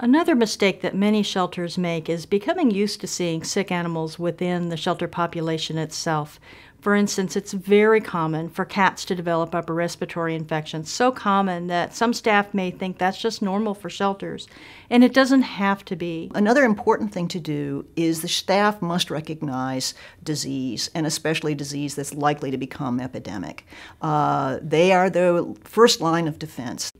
Another mistake that many shelters make is becoming used to seeing sick animals within the shelter population itself, for instance, it's very common for cats to develop upper respiratory infections, so common that some staff may think that's just normal for shelters, and it doesn't have to be. Another important thing to do is the staff must recognize disease, and especially disease that's likely to become epidemic. Uh, they are the first line of defense.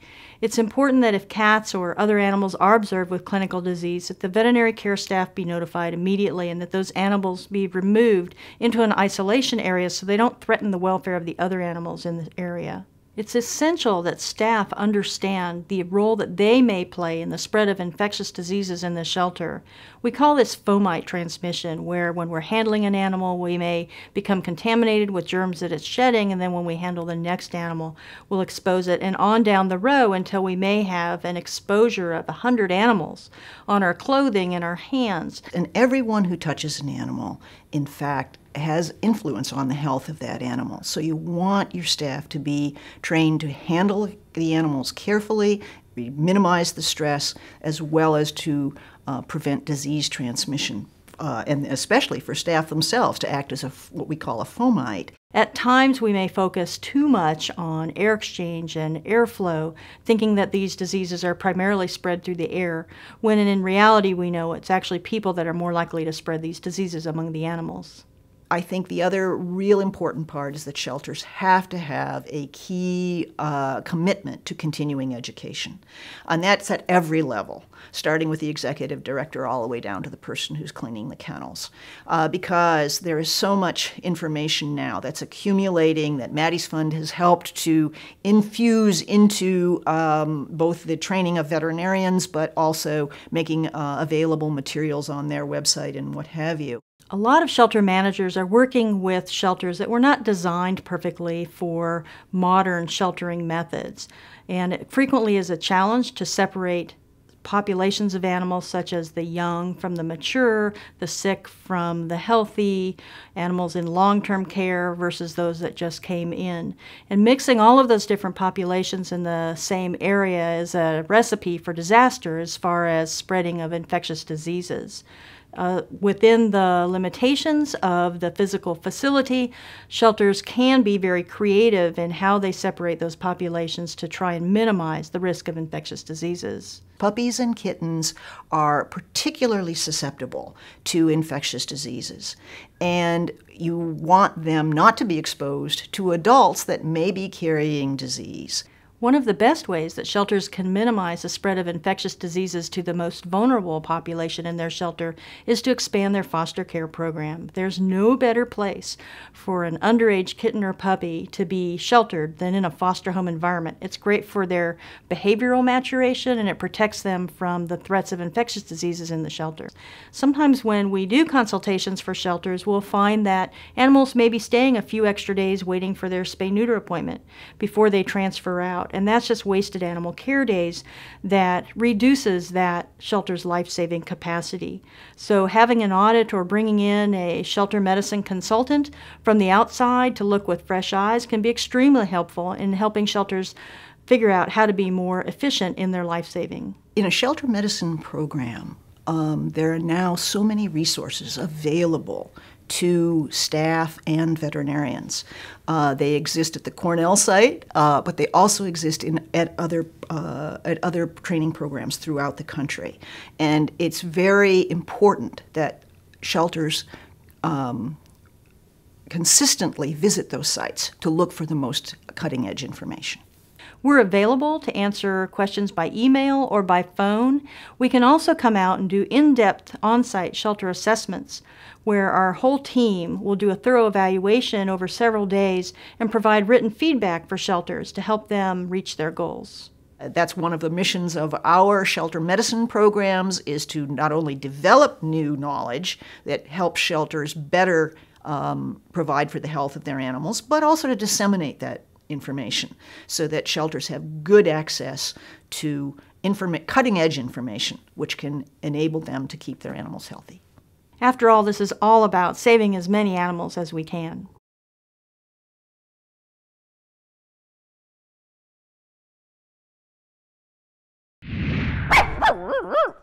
It's important that if cats or other animals are observed with clinical disease, that the veterinary care staff be notified immediately and that those animals be removed into an isolation area so they don't threaten the welfare of the other animals in the area. It's essential that staff understand the role that they may play in the spread of infectious diseases in the shelter. We call this fomite transmission, where when we're handling an animal, we may become contaminated with germs that it's shedding, and then when we handle the next animal, we'll expose it, and on down the row until we may have an exposure of 100 animals on our clothing and our hands. And everyone who touches an animal, in fact, has influence on the health of that animal. So you want your staff to be trained to handle the animals carefully, minimize the stress, as well as to uh, prevent disease transmission. Uh, and especially for staff themselves to act as a, what we call a fomite. At times, we may focus too much on air exchange and airflow, thinking that these diseases are primarily spread through the air, when in reality, we know it's actually people that are more likely to spread these diseases among the animals. I think the other real important part is that shelters have to have a key uh, commitment to continuing education. And that's at every level, starting with the executive director all the way down to the person who's cleaning the kennels. Uh, because there is so much information now that's accumulating that Maddie's Fund has helped to infuse into um, both the training of veterinarians, but also making uh, available materials on their website and what have you. A lot of shelter managers are working with shelters that were not designed perfectly for modern sheltering methods. And it frequently is a challenge to separate populations of animals, such as the young from the mature, the sick from the healthy, animals in long term care versus those that just came in. And mixing all of those different populations in the same area is a recipe for disaster as far as spreading of infectious diseases. Uh, within the limitations of the physical facility, shelters can be very creative in how they separate those populations to try and minimize the risk of infectious diseases. Puppies and kittens are particularly susceptible to infectious diseases, and you want them not to be exposed to adults that may be carrying disease. One of the best ways that shelters can minimize the spread of infectious diseases to the most vulnerable population in their shelter is to expand their foster care program. There's no better place for an underage kitten or puppy to be sheltered than in a foster home environment. It's great for their behavioral maturation and it protects them from the threats of infectious diseases in the shelter. Sometimes when we do consultations for shelters, we'll find that animals may be staying a few extra days waiting for their spay neuter appointment before they transfer out. And that's just wasted animal care days that reduces that shelter's life saving capacity. So, having an audit or bringing in a shelter medicine consultant from the outside to look with fresh eyes can be extremely helpful in helping shelters figure out how to be more efficient in their life saving. In a shelter medicine program, um, there are now so many resources available to staff and veterinarians. Uh, they exist at the Cornell site, uh, but they also exist in, at, other, uh, at other training programs throughout the country. And it's very important that shelters um, consistently visit those sites to look for the most cutting edge information. We're available to answer questions by email or by phone. We can also come out and do in-depth on-site shelter assessments where our whole team will do a thorough evaluation over several days and provide written feedback for shelters to help them reach their goals. That's one of the missions of our shelter medicine programs is to not only develop new knowledge that helps shelters better um, provide for the health of their animals, but also to disseminate that information so that shelters have good access to informa- cutting edge information, which can enable them to keep their animals healthy. After all, this is all about saving as many animals as we can.